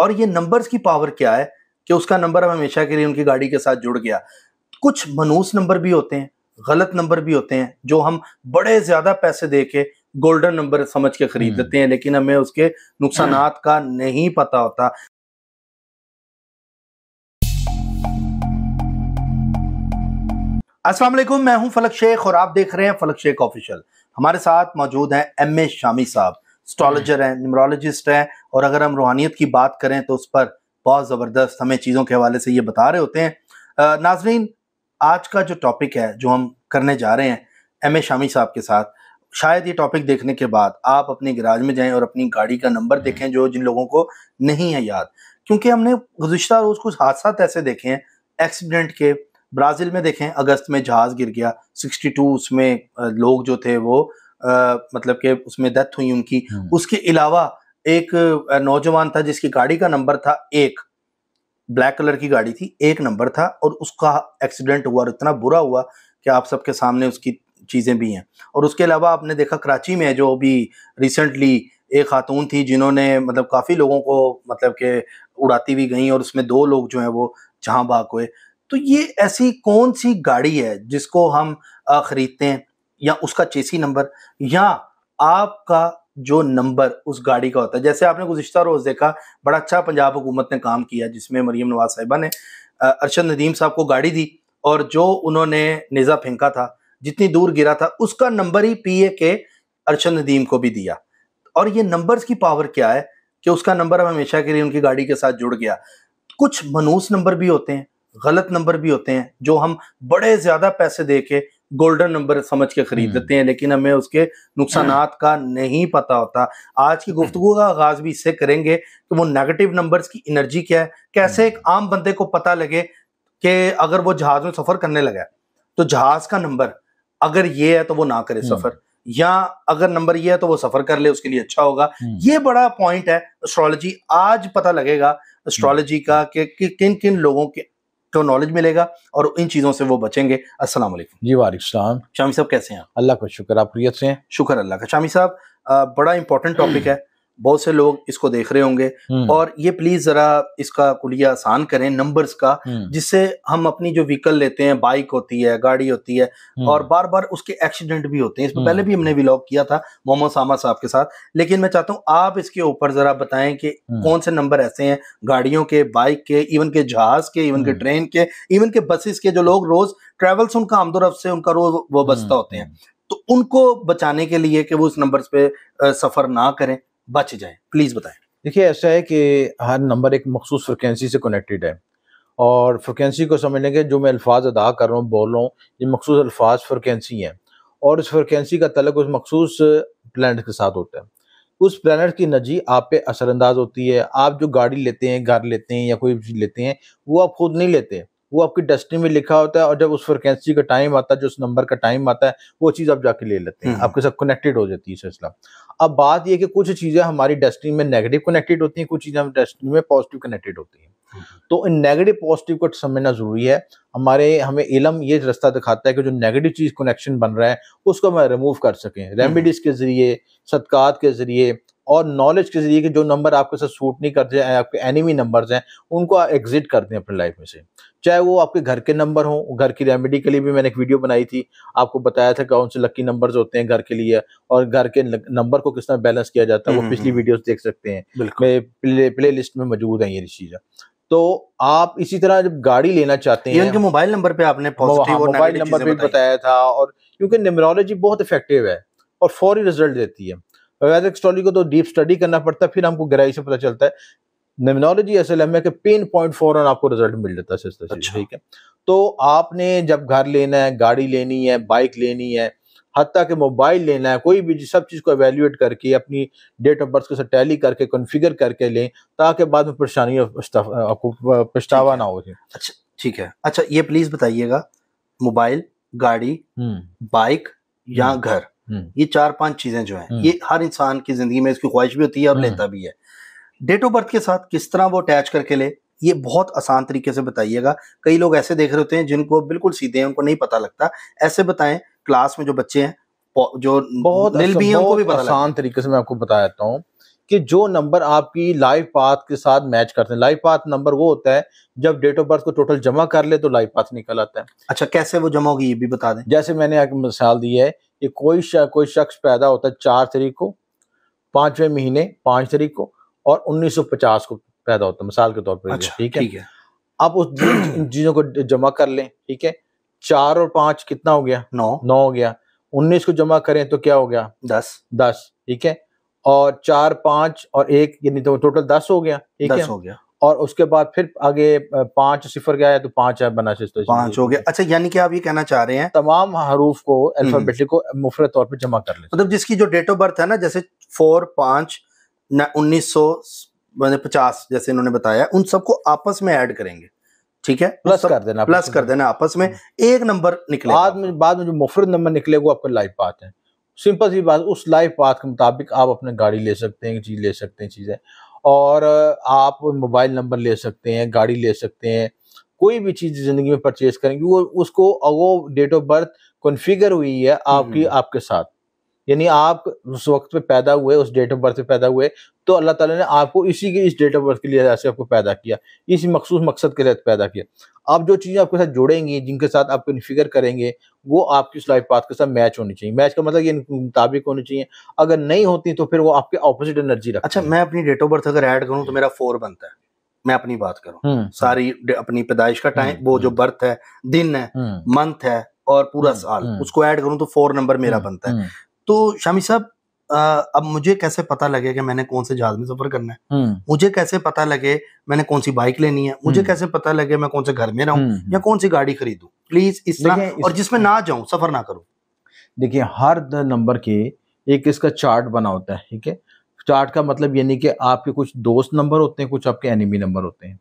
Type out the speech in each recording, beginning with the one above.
और ये नंबर्स की पावर क्या है कि उसका नंबर अब हमेशा के लिए उनकी गाड़ी के साथ जुड़ गया कुछ मनूस नंबर भी होते हैं गलत नंबर भी होते हैं जो हम बड़े ज्यादा पैसे दे के गोल्डन नंबर समझ के खरीद लेते हम्म। हैं लेकिन हमें उसके नुकसान का नहीं पता होता असला मैं हूं फलक शेख और आप देख रहे हैं फलक शेख ऑफिशियल हमारे साथ मौजूद हैं एम ए शामी साहब एस्ट्रोलॉजर हैं न्यूमरोलॉजिस्ट हैं और अगर हम रूहानियत की बात करें तो उस पर बहुत ज़बरदस्त हमें चीज़ों के हवाले से ये बता रहे होते हैं नाजरीन आज का जो टॉपिक है जो हम करने जा रहे हैं एम ए शामी साहब के साथ शायद ये टॉपिक देखने के बाद आप अपने गराज में जाएं और अपनी गाड़ी का नंबर देखें जो जिन लोगों को नहीं है याद क्योंकि हमने गुजशत रोज़ कुछ हादसा तो ऐसे देखे हैं एक्सीडेंट के ब्राज़ील में देखें अगस्त में जहाज़ गिर गया 62 उसमें लोग जो थे वो आ, मतलब के उसमें डेथ हुई उनकी हम्म। उसके अलावा एक नौजवान था जिसकी गाड़ी का नंबर था एक ब्लैक कलर की गाड़ी थी एक नंबर था और उसका एक्सीडेंट हुआ और इतना बुरा हुआ कि आप सबके सामने उसकी चीज़ें भी हैं और उसके अलावा आपने देखा कराची में जो भी रिसेंटली एक खातून थी जिन्होंने मतलब काफ़ी लोगों को मतलब के उड़ाती भी गई और उसमें दो लोग जो हैं वो जहाँ बाग हुए तो ये ऐसी कौन सी गाड़ी है जिसको हम ख़रीदते हैं या उसका चेसी नंबर या आपका जो नंबर उस गाड़ी का होता है जैसे आपने गुजशत रोज़ देखा बड़ा अच्छा पंजाब हुकूमत ने काम किया जिसमें मरीम नवाज साहिबा ने अरशद नदीम साहब को गाड़ी दी और जो उन्होंने निज़ा फेंका था जितनी दूर गिरा था उसका नंबर ही पी ए के अरशद नदीम को भी दिया और ये नंबर्स की पावर क्या है कि उसका नंबर हमेशा के लिए उनकी गाड़ी के साथ जुड़ गया कुछ मनूस नंबर भी होते हैं गलत नंबर भी होते हैं जो हम बड़े ज़्यादा पैसे दे के गोल्डन नंबर समझ के खरीद लेते हम्म। हैं लेकिन हमें उसके नुकसान का नहीं पता होता आज की हम्म। गुफ्तु का आगाज भी इससे करेंगे कि वो नेगेटिव नंबर्स की एनर्जी क्या है कैसे हम्म। एक आम बंदे को पता लगे कि अगर वो जहाज में सफर करने लगा तो जहाज का नंबर अगर ये है तो वो ना करे सफर या अगर नंबर ये है तो वो सफर कर ले उसके लिए अच्छा होगा ये बड़ा पॉइंट है एस्ट्रोलॉजी आज पता लगेगा एस्ट्रोलॉजी का कि किन किन लोगों के तो नॉलेज मिलेगा और इन चीज़ों से वो बचेंगे असल जी वालेकाम शामी साहब कैसे हैं अल्लाह का शुक्र आप प्रियत से हैं शुक्र अल्लाह का शामी साहब बड़ा इंपॉर्टेंट टॉपिक है बहुत से लोग इसको देख रहे होंगे हम्म। और ये प्लीज जरा इसका कुलिया आसान करें नंबर्स का हम्म। जिससे हम अपनी जो व्हीकल लेते हैं बाइक होती है गाड़ी होती है हम्म। और बार बार उसके एक्सीडेंट भी होते हैं इस पर पहले भी हमने व्लॉग किया था मोहम्मद सामा साहब के साथ लेकिन मैं चाहता हूँ आप इसके ऊपर जरा बताएं कि कौन से नंबर ऐसे हैं गाड़ियों के बाइक के इवन के जहाज के इवन के ट्रेन के इवन के बसेस के जो लोग रोज ट्रेवल्स उनका आमदोरफ से उनका रोज वो बसता होते हैं तो उनको बचाने के लिए कि वो उस नंबर पे सफर ना करें बच जाए प्लीज़ बताएं देखिए ऐसा है कि हर नंबर एक मखसूस फ्रिक्वेंसी से कनेक्टेड है और फ्रिक्वेंसी को समझ लेंगे जो मैं अल्फाज अदा कर रहा हूँ बोल रहा हूँ ये मखसूस अल्फाज फ्रिक्वेंसी हैं और उस फ्रिक्वेंसी का तलक उस मखसूस प्लानट के साथ होता है उस प्लानट की नजी आप पे असरानंदाज होती है आप जो गाड़ी लेते हैं घर लेते हैं या कोई चीज़ लेते हैं वो आप खुद नहीं लेते वो आपकी डेस्टिनी में लिखा होता है और जब उस फ्रिक्वेंसी का टाइम आता है जो उस नंबर का टाइम आता है वो चीज़ आप जाके ले लेते हैं हम्म। आपके साथ कनेक्टेड हो जाती है सिलसिला अब बात यह कि कुछ चीज़ें हमारी डेस्टिनी में नेगेटिव कनेक्टेड होती हैं कुछ चीज़ें हमारी डेस्टिनी में पॉजिटिव कनेक्टेड होती हैं हम्म। तो इन नेगेटिव पॉजिटिव को समझना जरूरी है हमारे हमें इलम ये रास्ता दिखाता है कि जो नेगेटिव चीज़ कनेक्शन बन रहा है उसको हम रिमूव कर सकें रेमिडीज हम्म। के ज़रिए सदक़ात के ज़रिए और नॉलेज के जरिए कि जो नंबर आपके साथ सूट नहीं करते हैं आपके एनिमी नंबर्स हैं उनको आप एग्जिट कर दें अपने लाइफ में से चाहे वो आपके घर के नंबर हों घर की रेमेडी के लिए भी मैंने एक वीडियो बनाई थी आपको बताया था कौन से लकी नंबर्स होते हैं घर के लिए और घर के नंबर को किस तरह बैलेंस किया जाता है वो हम्म, पिछली वीडियोस हम्म। देख सकते हैं प्ले, प्ले लिस्ट में मौजूद है ये चीज़ें तो आप इसी तरह जब गाड़ी लेना चाहते हैं उनके मोबाइल नंबर पे आपने मोबाइल हाँ, नंबर पे बताया था और क्योंकि न्यूमरोलॉजी बहुत इफेक्टिव है और फौरी रिजल्ट देती है वैदिक एस्ट्रोलॉजी को तो डीप स्टडी करना पड़ता है फिर हमको गहराई से पता चलता है नमिनोलॉजी एस एल एम है कि पेन पॉइंट फौरन आपको रिजल्ट मिल जाता है अच्छा। ठीक है तो आपने जब घर लेना है गाड़ी लेनी है बाइक लेनी है हती के मोबाइल लेना है कोई भी सब चीज़ को एवेल्यूएट करके अपनी डेट ऑफ बर्थ के साथ टैली करके कॉन्फ़िगर करके लें ताकि बाद में परेशानी आपको पछतावा ना हो अच्छा ठीक है अच्छा ये प्लीज़ बताइएगा मोबाइल गाड़ी बाइक हम्म। या हम्म। घर हम्म। ये चार पांच चीजें जो हैं हम्म। ये हर इंसान की जिंदगी में इसकी ख्वाहिश भी होती है और हम्म। लेता भी है डेट ऑफ बर्थ के साथ किस तरह वो अटैच करके ले ये बहुत आसान तरीके से बताइएगा कई लोग ऐसे देख रहे होते हैं जिनको बिल्कुल सीधे हैं उनको नहीं पता लगता ऐसे बताएं क्लास में जो बच्चे हैं जो बहुत दिल भी है उनको भी पता आसान तरीके से मैं आपको बता देता हूँ कि जो नंबर आपकी लाइफ पाथ के साथ मैच करते हैं लाइफ पाथ नंबर वो होता है जब डेट ऑफ बर्थ को टोटल जमा कर ले तो लाइफ पाथ निकल आता है अच्छा कैसे वो जमा होगी ये भी बता दें जैसे मैंने आपको मिसाल दी है ये कोई शा, कोई शख्स पैदा होता है चार तरीक को पांचवें महीने पांच तरीक को और 1950 को पैदा होता है मिसाल के तौर पर अच्छा, ठीक है? है अब उस चीज़ों को जमा कर लें ठीक है चार और पांच कितना हो गया नौ नौ हो गया उन्नीस को जमा करें तो क्या हो गया दस दस ठीक है और चार पांच और एक यानी तो टोटल दस हो गया ठीक है हो गया और उसके बाद फिर आगे पांच सिफर गया है तो पांच है बना शिस्त पांच हो गया अच्छा यानी कि आप ये कहना चाह रहे हैं तमाम हरूफ को अल्फाबेटिक हम्म। को मुफरत तौर पर जमा कर ले मतलब जिसकी जो डेट ऑफ बर्थ है ना जैसे फोर पांच उन्नीस सौ पचास जैसे इन्होंने बताया उन सबको आपस में ऐड करेंगे ठीक है प्लस कर देना प्लस कर देना आपस में हम्म। एक नंबर निकले बाद में बाद में जो मुफरत नंबर निकले वो आपका लाइफ पाथ है सिंपल सी बात उस लाइफ पाथ के मुताबिक आप अपने गाड़ी ले सकते हैं चीज़ ले सकते हैं चीज़ें और आप मोबाइल नंबर ले सकते हैं गाड़ी ले सकते हैं कोई भी चीज़ ज़िंदगी में परचेज करेंगे वो उसको वो डेट ऑफ बर्थ कॉन्फ़िगर हुई है आपकी हम्म। आपके साथ यानी आप उस वक्त पे पैदा हुए उस डेट ऑफ बर्थ पे पैदा हुए तो अल्लाह ताला ने आपको इसी के इस डेट ऑफ बर्थ के लिए ऐसे आपको पैदा किया इसी मखसूस मकसद के तहत पैदा किया आप जो चीज़ें आपके साथ जुड़ेंगी जिनके साथ आप कन्फिगर करेंगे वो आपकी उस लाइफ पाथ के साथ मैच होनी चाहिए मैच का मतलब ये मुताबिक होनी चाहिए अगर नहीं होती तो फिर वो आपके ऑपोजिट एनर्जी रख अच्छा मैं अपनी डेट ऑफ बर्थ अगर ऐड करूँ तो मेरा फोर बनता है मैं अपनी बात करूँ हम्म। सारी अपनी पैदाइश का टाइम हम्म। वो जो बर्थ है दिन है मंथ हम्म। है और पूरा साल उसको ऐड करूं तो फोर नंबर मेरा बनता है तो शामी साहब अब मुझे कैसे पता लगे कि मैंने कौन से जहाज में सफर करना है हम्म। मुझे कैसे पता लगे मैंने कौन सी बाइक लेनी है मुझे हम्म। कैसे पता लगे मैं कौन से घर में रहूं हम्म। या कौन सी गाड़ी खरीदूं प्लीज इस तरह और जिसमें ना जाऊं सफर ना करूं देखिए हर नंबर के एक इसका चार्ट बना होता है ठीक है चार्ट का मतलब यानी कि आपके कुछ दोस्त नंबर होते हैं कुछ आपके एनिमी नंबर होते हैं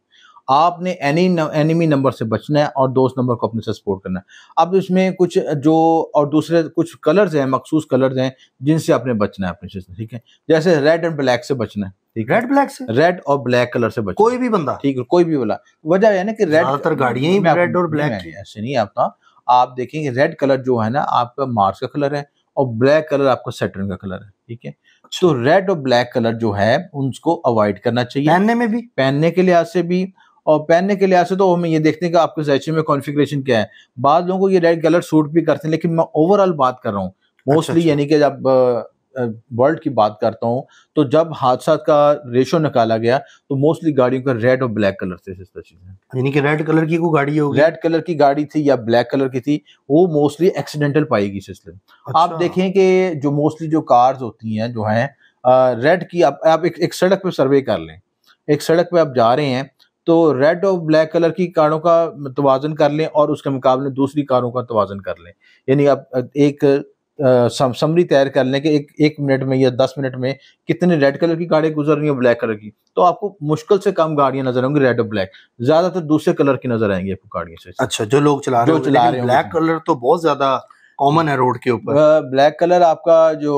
आपने एनी एनिमी नंबर से बचना है और दोस्त नंबर को अपने से सपोर्ट करना है अब इसमें कुछ जो और दूसरे कुछ कलर्स हैं मखसूस कलर्स हैं जिनसे आपने बचना है अपने से ठीक है जैसे रेड एंड ब्लैक से बचना है ठीक रेड ब्लैक से रेड और ब्लैक कलर से बचना कोई भी बंदा ठीक है कोई भी बोला वजह है ना कि रेड गाड़िया ही रेड और ब्लैक ऐसे नहीं आपका आप देखेंगे रेड कलर जो है ना आपका मार्स का कलर है और ब्लैक कलर आपका सेटर्न का कलर है ठीक है अच्छा। तो रेड और ब्लैक कलर जो है उनको अवॉइड करना चाहिए पहनने में भी पहनने के लिहाज से भी और पहनने के लिहाज से तो हमें ये देखते हैं कि आपके जैचे में कॉन्फ़िगरेशन क्या है बाद लोगों को ये रेड कलर सूट भी करते हैं लेकिन मैं ओवरऑल बात कर रहा हूँ मोस्टली अच्छा, अच्छा। यानी कि जब वर्ल्ड की बात करता हूँ तो जब हादसा का रेशो निकाला गया तो मोस्टली गाड़ियों का रेड और ब्लैक कलर से यानी कि रेड कलर की कोई गाड़ी होगी रेड कलर की गाड़ी थी या ब्लैक कलर की थी वो मोस्टली एक्सीडेंटल पाएगी सिस्टम अच्छा। आप देखें कि जो मोस्टली जो कार्स होती हैं जो हैं रेड की आप आप एक, एक सड़क पर सर्वे कर लें एक सड़क पर आप जा रहे हैं तो रेड और ब्लैक कलर की कारों का तोज़न कर लें और उसके मुकाबले दूसरी कारों का तोज़न कर लें यानी आप एक समरी तैयार कर लें कि एक एक मिनट में या दस मिनट में कितने रेड कलर की गाड़ियाँ गुजर रही हैं ब्लैक कलर की तो आपको मुश्किल से कम गाड़ियाँ नजर आएंगी रेड और ब्लैक ज्यादातर दूसरे कलर की नजर आएंगी आपको गाड़ियों से अच्छा जो लोग चला रहे चला रहे हैं ब्लैक कलर तो बहुत ज्यादा कॉमन है रोड के ऊपर ब्लैक कलर आपका जो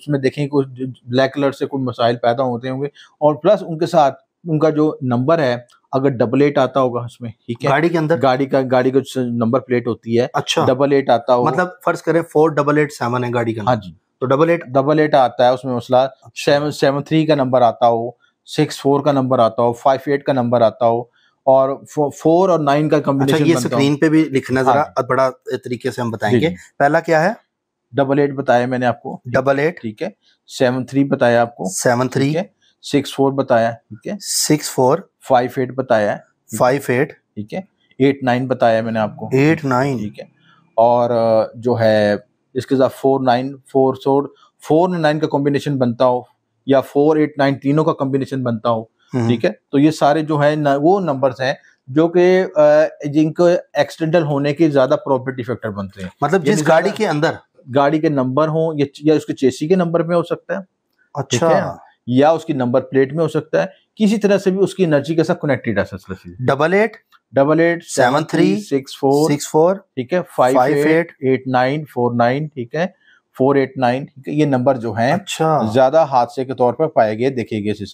उसमें देखें कुछ ब्लैक कलर से कोई मसाइल पैदा होते होंगे और प्लस उनके साथ उनका जो नंबर है अगर डबल एट आता होगा उसमें ठीक है गाड़ी के अंदर गाड़ी का गाड़ी का नंबर प्लेट होती है अच्छा डबल एट आता होगा मतलब फर्ज करें फोर डबल एट सेवन है गाड़ी का हाँ जी तो डबल एट डबल एट आता है उसमें मसला सेवन सेवन थ्री का नंबर आता हो सिक्स फोर का नंबर आता हो फाइव एट का नंबर आता हो और फोर और नाइन का कम्बिनेशन अच्छा, ये स्क्रीन पे भी लिखना हाँ जरा बड़ा तरीके से हम बताएंगे पहला क्या है डबल एट बताया मैंने आपको डबल एट ठीक है सेवन थ्री बताया आपको सेवन थ्री है सिक्स फोर बताया ठीक है सिक्स फोर फाइव एट बताया फाइव एट ठीक है एट नाइन बताया मैंने आपको एट नाइन ठीक है और जो है इसके साथ four nine four four four nine का कॉम्बिनेशन बनता हो या फोर एट नाइन तीनों का कॉम्बिनेशन बनता हो हम्म। ठीक है तो ये सारे जो है न, वो नंबर्स हैं जो कि जिनको एक्सीडेंटल होने के ज्यादा प्रॉपर्टी फैक्टर बनते हैं मतलब जिस गाड़ी के अंदर गाड़ी के नंबर हो या, या उसके चेसी के नंबर में हो सकता है अच्छा या उसकी नंबर प्लेट में हो सकता है किसी तरह से भी उसकी एनर्जी के साथ कनेक्टेड है sir double eight double eight seven three six four six four ठीक है five eight eight nine four nine ठीक है फोर एट नाइन ये नंबर जो है अच्छा। ज्यादा हादसे के तौर पर पाए गए देखे गए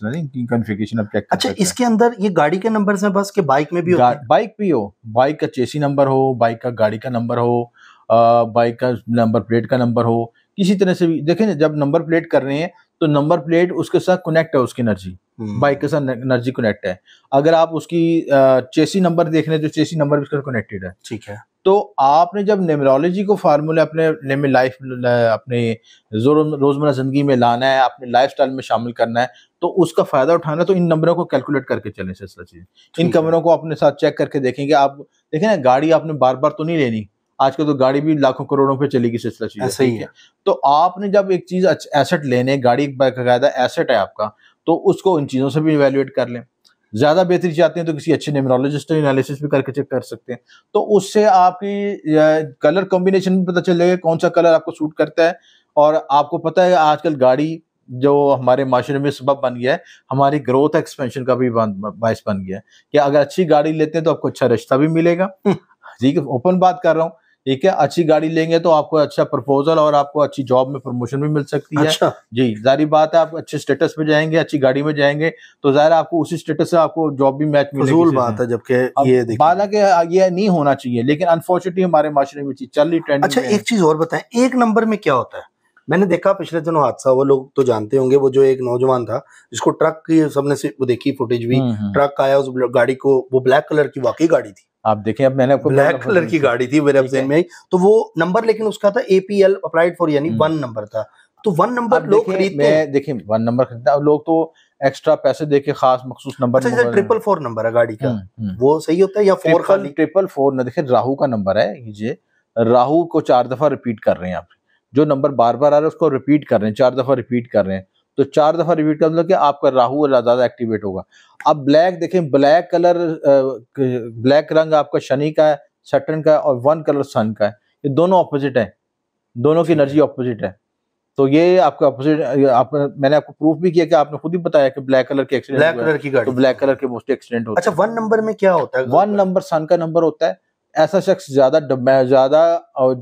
अब अच्छा इसके अंदर ये गाड़ी के नंबर है बस के बाइक में भी हो बाइक भी हो बाइक का चेसी नंबर हो बाइक का गाड़ी का नंबर हो बाइक का नंबर प्लेट का नंबर हो किसी तरह से भी देखें जब नंबर प्लेट कर रहे हैं तो नंबर प्लेट उसके साथ कनेक्ट है उसकी एनर्जी हम्म। बाइक के साथ एनर्जी कनेक्ट है अगर आप उसकी चेसी नंबर देख रहे हैं तो चेसी नंबर भी उसका कनेक्टेड है ठीक है तो आपने जब न्यूमरोलॉजी को फार्मूला अपने लाइफ अपने रोजमर्रा जिंदगी में लाना है अपने लाइफ स्टाइल में शामिल करना है तो उसका फायदा उठाना तो इन नंबरों को कैलकुलेट करके चले सिलसिला चीज इन कमरों को अपने साथ चेक करके देखेंगे आप देखें ना गाड़ी आपने बार बार तो नहीं लेनी आजकल तो गाड़ी भी लाखों करोड़ों पे चलेगी सिलसिला चीज ऐसा ही है तो आपने जब एक चीज एसेट लेने गाड़ी बाकायदा एसेट है आपका तो उसको इन चीजों से भी इवेल्युएट कर लें ज्यादा बेहतरी चाहते हैं तो किसी अच्छे न्यूमरोलॉजिस्ट एनालिसिस भी करके चेक कर सकते हैं तो उससे आपकी कलर कॉम्बिनेशन भी पता चल जाएगा कौन सा कलर आपको सूट करता है और आपको पता है आजकल गाड़ी जो हमारे माशरे में सबब बन गया है हमारी ग्रोथ एक्सपेंशन का भी बायस बन गया है कि अगर अच्छी गाड़ी लेते हैं तो आपको अच्छा रिश्ता भी मिलेगा ठीक है ओपन बात कर रहा हूँ ठीक है अच्छी गाड़ी लेंगे तो आपको अच्छा प्रपोजल और आपको अच्छी जॉब में प्रमोशन भी मिल सकती है अच्छा। जी जारी बात है आप अच्छे स्टेटस में जाएंगे अच्छी गाड़ी में जाएंगे तो जाहिर आपको उसी स्टेटस से आपको जॉब भी मैच मिलेगी बात है जबकि ये हालांकि हाँ, ये नहीं होना चाहिए लेकिन अनफॉर्चुनेटली हमारे माशरे में चीज चल रही ट्रेंड अच्छा एक चीज और बताए एक नंबर में क्या होता है मैंने देखा पिछले दिनों हादसा वो लोग तो जानते होंगे वो जो एक नौजवान था जिसको ट्रक की सबने से वो देखी फुटेज भी हम्म, हम्म। ट्रक आया उस गाड़ी को वो ब्लैक कलर की वाकई गाड़ी थी आप देखें अब मैंने आपको ब्लैक कलर की गाड़ी थी मेरे अफसेन में तो वो नंबर लेकिन उसका था एपीएल अप्लाइड फॉर यानी वन हम्म। नंबर था तो वन नंबर लोग खरीदते हैं देखिए वन नंबर खरीदते हैं लोग तो एक्स्ट्रा पैसे दे के खास मखसूस नंबर अच्छा ट्रिपल फोर नंबर है गाड़ी का वो सही होता है या फोर खाली ट्रिपल फोर ना देखिए राहु का नंबर है ये राहु को चार दफा रिपीट कर रहे हैं आप जो नंबर बार बार आ रहा है उसको रिपीट कर रहे हैं चार दफ़ा रिपीट कर रहे हैं तो चार दफ़ा रिपीट कर मतलब कि आपका राहु ज़्यादा एक्टिवेट होगा अब ब्लैक देखें ब्लैक कलर ब्लैक रंग आपका शनि का है सटन का है और वन कलर सन का है ये दोनों अपोजिट है दोनों की एनर्जी अपोजिट है तो ये आपका अपोजिट आप, मैंने आपको प्रूफ भी किया कि आपने खुद ही बताया कि ब्लैक कलर के एक्सीडेंट ब्लैक कलर की तो ब्लैक कलर के मोस्टली एक्सीडेंट होता अच्छा वन नंबर में क्या होता है वन नंबर सन का नंबर होता है ऐसा शख्स ज्यादा ज्यादा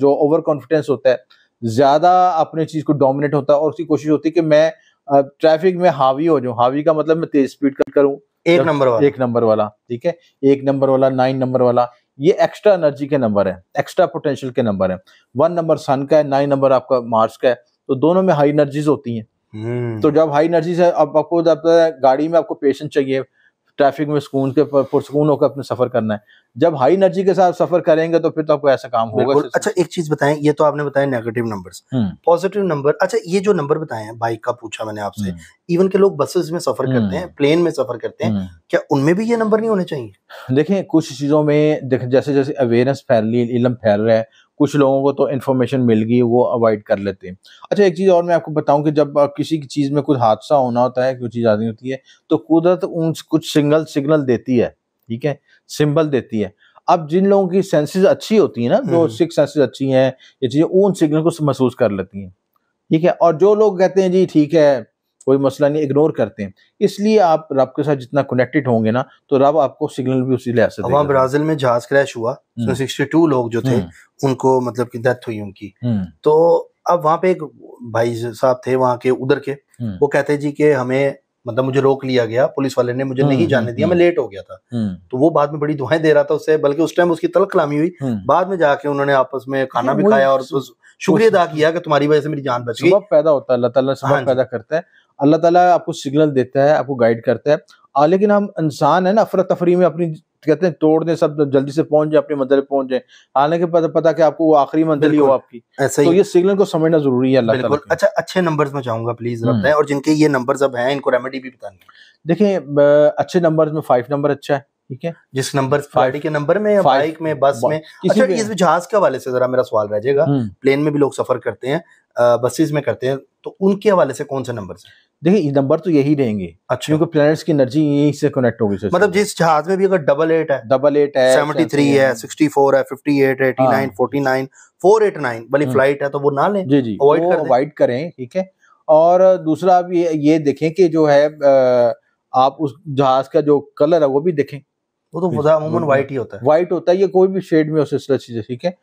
जो ओवर कॉन्फिडेंस होता है ज़्यादा अपने चीज़ को डोमिनेट होता है और उसकी कोशिश होती है कि मैं ट्रैफिक में हावी हो जाऊँ हावी का मतलब मैं तेज स्पीड कट करूँ एक नंबर वाला एक नंबर वाला ठीक है एक नंबर वाला नाइन नंबर वाला ये एक्स्ट्रा एनर्जी के नंबर है एक्स्ट्रा पोटेंशियल के नंबर है वन नंबर सन का है नाइन नंबर आपका मार्स का है तो दोनों में हाई एनर्जीज होती हैं हम्म। तो जब हाई एनर्जीज है अब आपको जब गाड़ी में आपको पेशेंस चाहिए ट्रैफिक में सुकून के पुरसकून होकर अपने सफर करना है जब हाई एनर्जी के साथ सफर करेंगे तो फिर तो आपको ऐसा काम होगा अच्छा एक चीज बताएं ये तो आपने बताया नेगेटिव नंबर्स पॉजिटिव नंबर अच्छा ये जो नंबर बताए हैं बाइक का पूछा मैंने आपसे इवन हम्म। के लोग बसेस हम्म। में सफर करते हैं प्लेन में सफर करते हैं क्या उनमें भी ये नंबर नहीं होने चाहिए देखें कुछ चीजों में जैसे जैसे अवेयरनेस फैल रही है इलम फैल रहा है कुछ लोगों को तो इन्फॉर्मेशन मिल गई वो अवॉइड कर लेते हैं अच्छा एक चीज़ और मैं आपको बताऊं कि जब किसी की चीज़ में कुछ हादसा होना होता है कोई चीज़ आनी होती है तो कुदरत उन कुछ सिग्नल सिग्नल देती है ठीक है सिंबल देती है अब जिन लोगों की सेंसेस अच्छी होती है ना जो सिक्स हम्म। सेंसेज अच्छी हैं ये चीज़ें उन सिग्नल को महसूस कर लेती हैं ठीक है और जो लोग कहते हैं जी ठीक है कोई मसला नहीं इग्नोर करते हैं इसलिए आप रब के साथ जितना कनेक्टेड होंगे ना तो रब आपको सिग्नल भी उसी लिहाज से वहाँ ब्राजील में जहाज क्रैश हुआ हम्म। सिक्सटी टू लोग जो थे हम्म। उनको मतलब की डेथ हुई उनकी हम्म। तो अब वहाँ पे एक भाई साहब थे वहाँ के उधर के वो कहते जी के हमें मतलब मुझे रोक लिया गया पुलिस वाले ने मुझे नहीं जाने दिया मैं लेट हो गया था तो वो बाद में बड़ी दुआएं दे रहा था उससे बल्कि उस टाइम उसकी तलख लामी हुई बाद में जाके उन्होंने आपस में खाना भी खाया और शुक्रिया अदा किया कि तुम्हारी वजह से मेरी जान बच गई पैदा होता है अल्लाह तला हाँ पैदा करता है अल्लाह ताला आपको सिग्नल देता है आपको गाइड करता है आ, लेकिन हम इंसान है ना अफरा तफरी में अपनी कहते हैं तोड़ दें सब जल्दी से पहुंच जाए अपने मंजिल पहुंच जाए हालांकि पता पता कि आपको वो आखिरी मंजिल ही हो आपकी ऐसा ही तो ये सिग्नल को समझना जरूरी है अल्लाह अच्छा अच्छे नंबर्स में चाहूंगा प्लीज बताएं और जिनके ये नंबर्स अब हैं इनको रेमेडी भी बताने देखें अच्छे नंबर्स में फाइव नंबर अच्छा है ठीक है जिस नंबर फाइव के नंबर में बाइक में बस में अच्छा इस जहाज के हवाले से जरा मेरा सवाल रह जाएगा प्लेन हम्म। में भी लोग सफर करते हैं बसेज में करते हैं तो उनके हवाले से कौन से नंबर है देखिए ये नंबर तो यही रहेंगे अच्छा क्योंकि प्लैनेट्स की एनर्जी यही से कनेक्ट होगी मतलब जिस जहाज में भी अगर डबल एट है डबल एट है सेवेंटी थ्री है सिक्सटी फोर है fifty eight eighty nine forty nine four eight nine वाली फ्लाइट है तो वो ना लें जी जी अवॉइड कर अवॉइड करें ठीक है और दूसरा आप ये ये देखें कि जो है आप उस जहाज का जो कलर है वो भी देखें वो तो अमूमन व्हाइट हम्म। ही होता है व्हाइट होता है ये कोई भी शेड में हो सिलसिला चीजें ठीक है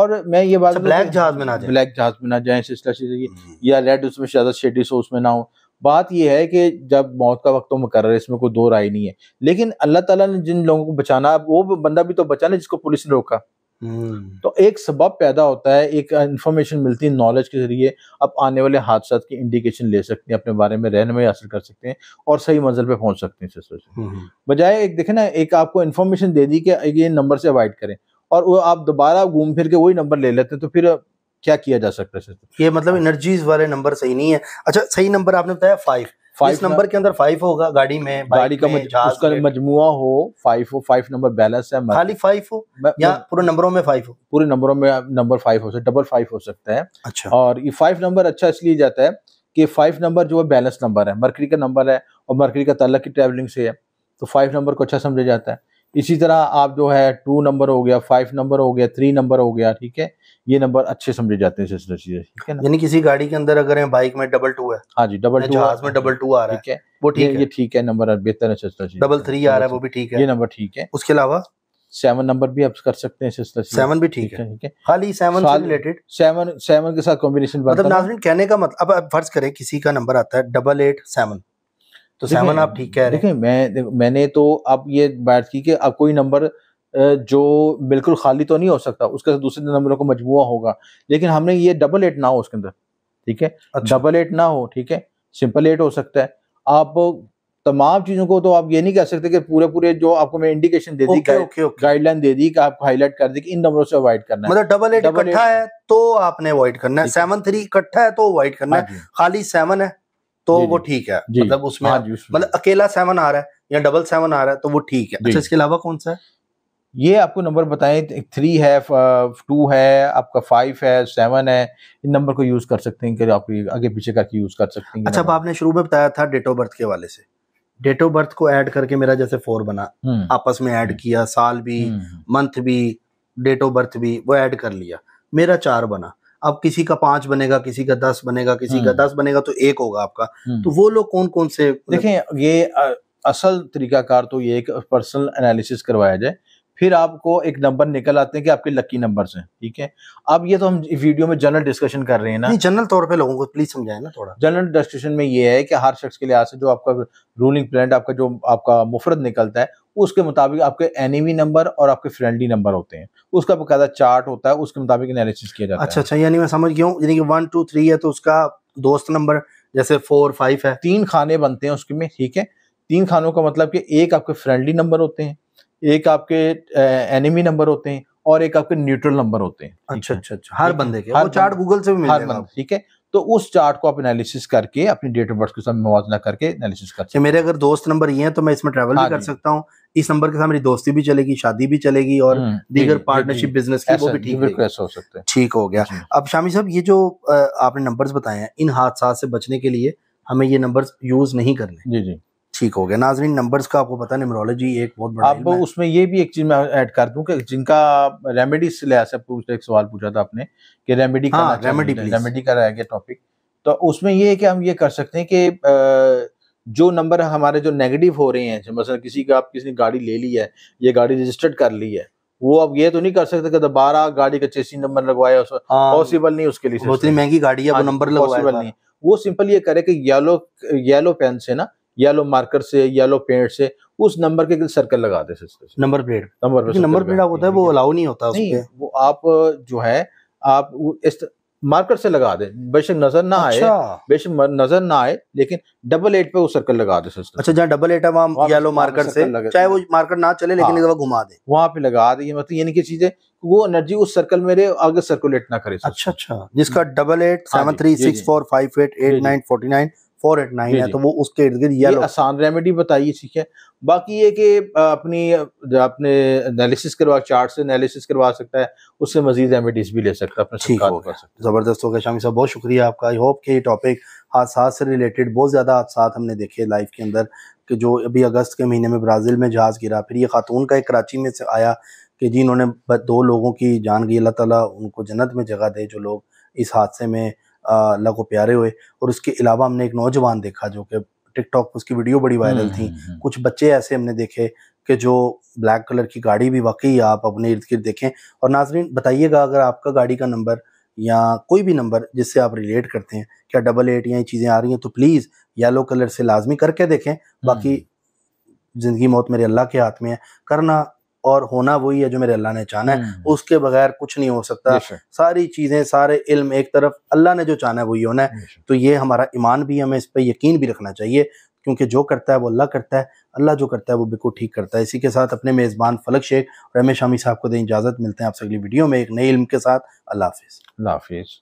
और मैं ये बात ब्लैक अच्छा, जहाज में ना जाए ब्लैक जहाज में ना जाए सिलसिला चीजें या रेड उसमें ज्यादा शेडी सो उसमें ना हो बात यह है कि जब मौत का वक्त तो मुकर है इसमें कोई दो राय नहीं है लेकिन अल्लाह तला ने जिन लोगों को बचाना वो बंदा भी तो बचाना जिसको पुलिस ने रोका हम्म। तो एक सबब पैदा होता है एक इंफॉर्मेशन मिलती है नॉलेज के जरिए आप आने वाले हादसा की इंडिकेशन ले सकते हैं अपने बारे में रहनमई हासिल कर सकते हैं और सही मंजिल पे पहुंच सकते हैं इससे हम्म। बजाय एक देखे ना एक आपको इन्फॉर्मेशन दे दी कि ये नंबर से अवॉइड करें और वो आप दोबारा घूम फिर के वही नंबर ले लेते हैं तो फिर क्या किया जा सकता है ये मतलब एनर्जी हाँ। वाले नंबर सही नहीं है अच्छा सही नंबर आपने बताया फाइव फाइव नंबर के अंदर फाइव होगा गाड़ी में गाड़ी का में, उसका हो फाइव हो फाइव नंबर बैलेंस है खाली फाइव हो या पूरे नंबरों में फाइव हो पूरे नंबरों में नंबर फाइव हो सकता डबल फाइव हो सकता है अच्छा और ये फाइव नंबर अच्छा इसलिए जाता है कि फाइव नंबर जो है बैलेंस नंबर है मरकरी का नंबर है और मरकरी का तल्ला की ट्रेवलिंग से है तो फाइव नंबर को अच्छा समझा जाता है इसी तरह आप जो है टू नंबर हो गया फाइव नंबर हो गया थ्री नंबर हो गया ठीक है ये नंबर अच्छे समझे जाते हैं सिस्टर चीजें ठीक है ना यानी किसी गाड़ी के अंदर अगर बाइक में डबल टू है हाँ जी डबल टू जहाज में डबल टू आ रहा है वो ठीक है ये ठीक है नंबर बेहतर है सिस्टर चीज डबल थ्री आ रहा है वो भी ठीक है ये नंबर ठीक है उसके अलावा सेवन नंबर भी आप कर सकते हैं सिस्टर सेवन भी ठीक है ठीक है खाली सेवन से रिलेटेड सेवन सेवन के साथ कॉम्बिनेशन मतलब नाजरीन कहने का मतलब अब फर्ज करें किसी का नंबर आता है डबल एट सेवन तो सेवन आप ठीक कह रहे हैं देखिए मैं मैंने तो अब ये बात की कि अब कोई नंबर जो बिल्कुल खाली तो नहीं हो सकता उसके साथ दूसरे नंबरों को मजमुआ होगा लेकिन हमने ये डबल एट ना हो उसके अंदर ठीक है अच्छा। डबल एट ना हो ठीक है सिंपल एट हो सकता है आप तमाम चीजों को तो आप ये नहीं कह सकते कि पूरे पूरे जो आपको मैं इंडिकेशन दे दी गाइडलाइन दे दी कि आपको हाईलाइट कर दी कि इन नंबरों से अवॉइड करना मतलब डबल एट इकट्ठा है तो आपने अवॉइड करना है सेवन थ्री इकट्ठा है तो अवॉइड करना है हाँ खाली सेवन है तो वो ठीक है मतलब हाँ उसमें मतलब अकेला सेवन आ रहा है या डबल सेवन आ रहा है तो वो ठीक है अच्छा इसके अलावा कौन सा है ये आपको नंबर बताएं थ्री है टू है आपका फाइव है सेवन है इन नंबर को यूज़ कर सकते हैं कि आप आगे पीछे करके यूज़ कर सकते हैं अच्छा आपने शुरू में बताया था डेट ऑफ बर्थ के वाले से डेट ऑफ बर्थ को ऐड करके मेरा जैसे फोर बना हम्म। आपस में ऐड किया साल भी मंथ हम्म। भी डेट ऑफ बर्थ भी वो ऐड कर लिया मेरा चार बना अब किसी का पांच बनेगा किसी का दस बनेगा किसी का हम्म। दस बनेगा तो एक होगा आपका तो वो लोग कौन कौन से देखें ये असल तरीकाकार तो ये एक पर्सनल एनालिसिस करवाया जाए फिर आपको एक नंबर निकल आते हैं कि आपके लकी नंबर हैं ठीक है अब ये तो हम वीडियो में जनरल डिस्कशन कर रहे हैं ना जनरल तौर पे लोगों को प्लीज समझाए ना थोड़ा जनरल डिस्कशन में ये है कि हर शख्स के लिहाज से जो आपका रूलिंग प्लान आपका जो आपका मुफरत निकलता है उसके मुताबिक आपके एनिमी नंबर और आपके फ्रेंडली नंबर होते हैं उसका बकायदा चार्ट होता है उसके मुताबिक एनालिसिस किया जाता है अच्छा अच्छा यानी मैं समझ गया हूँ यानी कि वन टू थ्री है तो उसका दोस्त नंबर जैसे फोर फाइव है तीन खाने बनते हैं उसके में ठीक है तीन खानों का मतलब कि एक आपके फ्रेंडली नंबर होते हैं एक आपके एनिमी नंबर होते हैं और एक आपके न्यूट्रल नंबर होते हैं अच्छा अच्छा अच्छा हर बंदे के हर चार्ट गूगल से भी मिल हर बंदे ठीक है तो उस चार्ट को आप एनालिसिस करके अपनी डेट ऑफ बर्थ के साथ मुआवजना करके एनालिसिस कर सकते मेरे अगर दोस्त नंबर ये हैं तो मैं इसमें ट्रैवल भी हाँ कर सकता हूँ इस नंबर के साथ मेरी दोस्ती भी चलेगी शादी भी चलेगी और हम्म, दीगर पार्टनरशिप बिजनेस की वो भी ठीक हो सकते हैं ठीक हो गया अब शामी साहब ये जो आपने नंबर्स बताए हैं इन हादसा से बचने के लिए हमें ये नंबर्स यूज नहीं करने जी जी ठीक हो गया नाजरीन नंबर्स का आपको पता न्यूमरोलॉजी एक बहुत बड़ा आप उसमें ये भी एक चीज़ मैं ऐड कर दूं कि जिनका रेमेडी से लिहाज से पूछा तो एक सवाल पूछा था आपने कि रेमेडी का रेमेडी रेमेडी का रह गया टॉपिक तो उसमें ये है कि हम ये कर सकते हैं कि जो नंबर हमारे जो नेगेटिव हो रहे हैं मसलन किसी का आप किसी ने गाड़ी ले ली है ये गाड़ी रजिस्टर्ड कर ली है वो अब ये तो नहीं कर सकते कि दोबारा गाड़ी का चेसी नंबर लगवाया पॉसिबल हाँ, नहीं उसके लिए महंगी गाड़ी है वो नंबर हाँ लगवाया नहीं वो सिंपल ये करे कि येलो येलो पेन से ना येलो मार्कर से येलो पेंट से उस नंबर के सर्कल लगा दे number plate number number plate होता है वो अलाउ नहीं होता नहीं वो आप जो है आप इस मार्कर से लगा दे बेशक नजर ना अच्छा। आए बेशक नजर ना आए लेकिन डबल एट पे वो सर्कल लगा दे सिस्टर अच्छा जहाँ डबल एट है वहाँ येलो मार्कर से चाहे वो मार्कर ना चले लेकिन एक हाँ। घुमा दे वहाँ पे लगा दे ये मतलब यानी कि चीजें वो एनर्जी उस सर्कल में रहे आगे सर्कुलेट ना करे अच्छा अच्छा जिसका double eight seven three six four five eight eight nine forty nine four eight nine है तो वो उसके इर्द गिर्द ये आसान रेमेडी बताइए ठीक है बाकी ये कि अपनी अपने एनालिसिस करवा चार्ट से एनालिसिस करवा सकता है उससे मजीद रेमेडीज भी ले सकता है अपने ठीक हो ज़बरदस्त हो गया शामी साहब बहुत शुक्रिया आपका आई होप के ये टॉपिक हादसा से रिलेटेड बहुत ज़्यादा हादसा हमने देखे लाइफ के अंदर कि जो अभी अगस्त के महीने में ब्राज़ील में जहाज़ गिरा फिर ये खातून का एक कराची में से आया कि जी इन्होंने दो लोगों की जान गई अल्लाह ताला उनको जन्नत में जगह दे जो लोग इस हादसे में अल्लाह को प्यारे हुए और उसके अलावा हमने एक नौजवान देखा जो कि टिकटॉक पर उसकी वीडियो बड़ी वायरल हम्म, थी हम्म, हम्म। कुछ बच्चे ऐसे हमने देखे कि जो ब्लैक कलर की गाड़ी भी वाकई आप अपने इर्द गिर्द देखें और नाजरीन बताइएगा अगर आपका गाड़ी का नंबर या कोई भी नंबर जिससे आप रिलेट करते हैं क्या डबल एट या ये चीज़ें आ रही हैं तो प्लीज़ येलो कलर से लाजमी करके देखें बाकी ज़िंदगी मौत मेरे अल्लाह के हाथ में है करना और होना वही है जो मेरे अल्लाह ने चाहना है हम्म। उसके बगैर कुछ नहीं हो सकता सारी चीज़ें सारे इल्म एक तरफ अल्लाह ने जो चाहना है वही होना है तो ये हमारा ईमान भी हमें इस पर यकीन भी रखना चाहिए क्योंकि जो करता है वो अल्लाह करता है अल्लाह जो करता है वो बिल्कुल ठीक करता है इसी के साथ अपने मेज़बान फलक शेख और अहमे शामी साहब को दें इजाज़त मिलते हैं आपसे अगली वीडियो में एक नए इल्म के साथ अल्लाह हाफिज़ अल्लाह हाफिज़